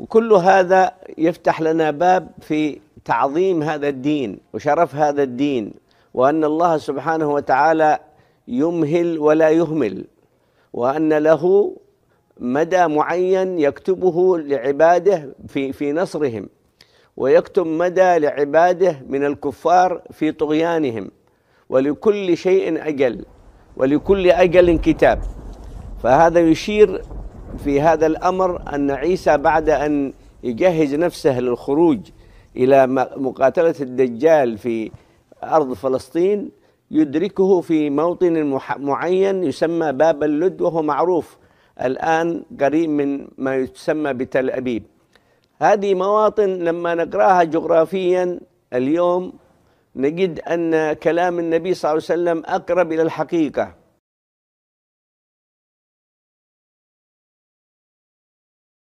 وكل هذا يفتح لنا باب في تعظيم هذا الدين وشرف هذا الدين وان الله سبحانه وتعالى يمهل ولا يهمل وان له مدى معين يكتبه لعباده في في نصرهم ويكتب مدى لعباده من الكفار في طغيانهم ولكل شيء اجل ولكل اجل كتاب فهذا يشير في هذا الأمر أن عيسى بعد أن يجهز نفسه للخروج إلى مقاتلة الدجال في أرض فلسطين يدركه في موطن معين يسمى باب اللد وهو معروف الآن قريب من ما يسمى بتل أبيب هذه مواطن لما نقراها جغرافيا اليوم نجد أن كلام النبي صلى الله عليه وسلم أقرب إلى الحقيقة